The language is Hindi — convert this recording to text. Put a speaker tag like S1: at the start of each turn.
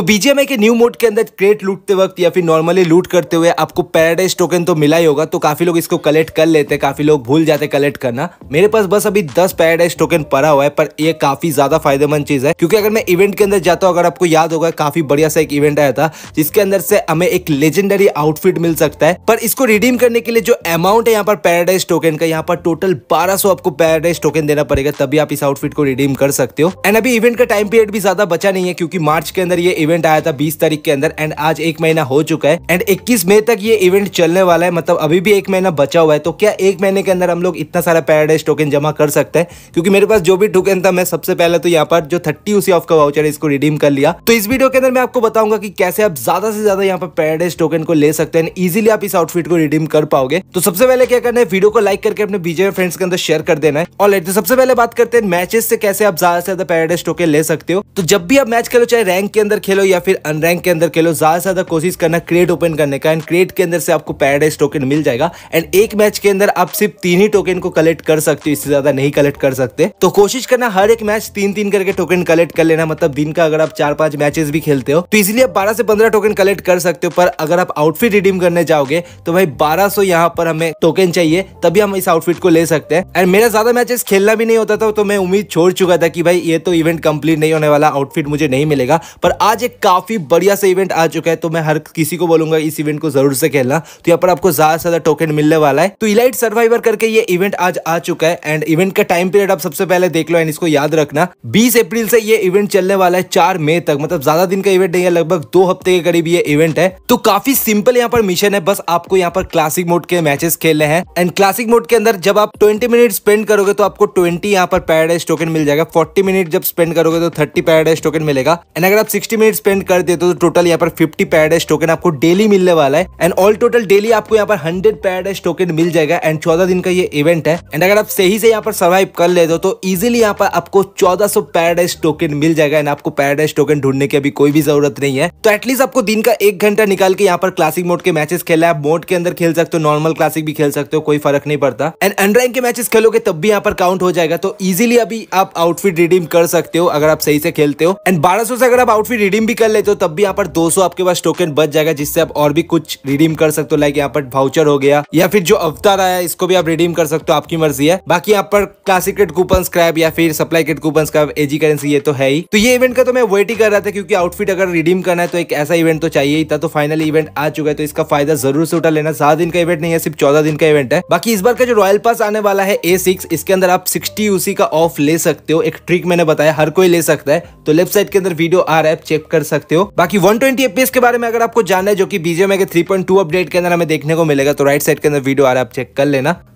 S1: तो बीजीएमआई के न्यू मोड के अंदर क्रेट लूटते वक्त या फिर नॉर्मली लूट करते हुए आपको पैराडाइज टोकन तो मिला ही होगा तो काफी लोग इसको कलेक्ट कर लेते हैं काफी लोग भूल जाते कलेक्ट करना मेरे पास बस अभी दस पैराडाइज टोकन पड़ा हुआ है पर यह काफी ज्यादा फायदेमंद चीज है क्योंकि अगर मैं इवेंट के अंदर जाता हूँ अगर आपको याद होगा काफी बढ़िया सा एक इवेंट आया था जिसके अंदर से हमें एक लेजेंडरी आउटफिट मिल सकता है पर इसको रिडीम करने के लिए जो अमाउंट है यहाँ पर पैराडाइज टोकन का यहाँ पर टोटल बारह आपको पैराडाइज टोकन देना पड़ेगा तभी आप इस आउटफिट को रिडीम कर सकते हो एंड अभी इवेंट का टाइम पीरियड भी ज्यादा बचा नहीं है क्योंकि मार्च के अंदर ये इवेंट आया था बीस तारीख के अंदर एंड आज एक महीना हो चुका है एंड इक्कीस मई तक ये इवेंट चलने वाला है मतलब अभी भी एक महीना बचा हुआ है तो क्या एक महीने के अंदर हम लोग इतना सारा पैराडाइज टोकन जमा कर सकते हैं क्योंकि मेरे पास जो भी टोकन था मैं सबसे पहले तो यहाँ पर जो थर्टी उसी ऑफ का वाउचर है इसको रिडीम कर लिया तो इस वीडियो के अंदर मैं आपको बताऊंगा कि कैसे आप ज्यादा से ज्यादा यहाँ पर पैराडाइज टोकन को ले सकते हैं इजिली आप इस आउटफिट को रिडीम कर पाओगे तो सबसे पहले क्या करना है वीडियो को लाइक करके अपने बीजे फ्रेंड्स के अंदर शेयर कर देना है और तो सबसे पहले बात करते हैं मैचेस से कैसे आप ज्यादा से ज्यादा पैराडाइज टोकन ले सकते हो तो जब भी आप मैच करो चाहे रैंक के अंदर खेलो या फिर अनरैंक के अंदर खेलो ज़्यादा से ज़्यादा कोशिश करना क्रेट ओपन करने का एंड क्रेट के अंदर से आपको पैराडाइज टोकन मिल जाएगा एंड एक मैच के अंदर आप सिर्फ तीन ही टोकन को कलेक्ट कर सकते हो इससे ज़्यादा नहीं कलेक्ट कर सकते तो कोशिश करना हर एक मैच तीन तीन करके टोकन कलेक्ट कर लेना मतलब दिन का अगर आप चार पांच मैचेस भी खेलते हो तो इसलिए आप बारह से पंद्रह टोकन कलेक्ट कर सकते हो पर अगर आप आउटफिट रिडीम करने जाओगे तो भाई बारह सौ यहाँ पर हमें टोकन चाहिए तभी हम इस आउटफिट को ले सकते हैं एंड मेरा ज़्यादा मैचेस खेलना भी नहीं होता था तो मैं उम्मीद छोड़ चुका था कि भाई ये तो इवेंट कंप्लीट नहीं होने वाला आउटफिट मुझे नहीं मिलेगा पर आज आज एक काफ़ी बढ़िया सा इवेंट आ चुका है तो मैं हर किसी को बोलूंगा इस इवेंट को जरूर से खेलना तो यहाँ पर आपको ज़्यादा से ज़्यादा टोकन मिलने वाला है तो इलाइट सर्वाइवर करके ये इवेंट आज आ चुका है एंड इवेंट का टाइम पीरियड आप सबसे पहले देख लो एंड इसको याद रखना बीस अप्रैल से ये इवेंट चलने वाला है चार मई तक मतलब ज़्यादा दिन का इवेंट नहीं है लगभग दो हफ्ते के करीब ये इवेंट है तो काफ़ी सिंपल यहाँ पर मिशन है बस आपको यहाँ पर क्लासिक मोड के मैचेस खेलने हैं एंड क्लासिक मोड के अंदर जब आप ट्वेंटी मिनट स्पेंड करोगे तो आपको ट्वेंटी यहाँ पर पैराडाइज टोकन मिल जाएगा फोर्टी मिनट जब स्पेंड करोगे तो थर्टी पैराडाइज टोकन मिलेगा एंड अगर आप सिक्सटी मिनट स्पेंड कर देते हो तो टोटल यहाँ पर फिफ्टी पैराडाइज टोकन आपको डेली मिलने वाला है एंड ऑल टोटल डेली आपको यहाँ पर हंड्रेड पैराडाइज टोकन मिल जाएगा एंड चौदह दिन का ये इवेंट है एंड अगर आप सही से यहाँ पर सर्वाइव कर लेते हो तो इजिली यहाँ पर आपको चौदह सौ पैराडाइज टोकन मिल जाएगा एंड आपको पैराडाइज टोकन ढूंढने की अभी कोई भी जरूरत नहीं है तो एटलीस्ट आपको दिन का एक घंटा निकाल के यहाँ पर क्लासिक मोड के मैचेस खेला है मोड के अंदर खेल सकते हो नॉर्मल क्लासिक भी खेल सकते हो कोई फर्क नहीं पड़ता एंड अनरैंक के मैचेस खेलोगे तब भी यहाँ पर काउंट हो जाएगा तो इजिली अभी आप आउटफिट रिडीम कर सकते हो अगर आप सही से खेलते हो एंड बारह से अगर आप आउटफिट रिडीम रिडीम भी कर लेते हो तब भी यहाँ पर 200 आपके पास टोकन बच जाएगा जिससे आप और भी कुछ रिडीम कर सकते हो लाइक यहाँ पर भाउचर हो गया या फिर जो अवतार आया इसको भी आप रिडीम कर सकते हो आपकी मर्जी है बाकी यहाँ पर क्लासिक रेट कूपन स्क्रैप या फिर supply rate coupon scrap AG currency ये तो है ही तो ये इवेंट का तो मैं वेट ही कर रहा था क्योंकि आउटफिट अगर रिडीम करना है तो एक ऐसा इवेंट तो चाहिए ही था तो फाइनल इवेंट आ चुका है तो इसका फायदा जरूर से उठा लेना सात दिन का इवेंट नहीं है सिर्फ चौदह दिन का इवेंट है बाकी इस बार का जो रॉयल पास आने वाला है ए सिक्स इसके अंदर आप सिक्सटी यूसी का ऑफ ले सकते हो एक ट्रिक मैंने बताया हर कोई ले सकता है तो लेफ्ट साइड के अंदर वीडियो आ रहा है चेक कर सकते हो बाकी वन ट्वेंटी के बारे में अगर आपको जानना है जो की बीजेम के थ्री अपडेट के अंदर हमें देखने को मिलेगा तो राइट साइड के अंदर वीडियो आ रहा है आप चेक कर लेना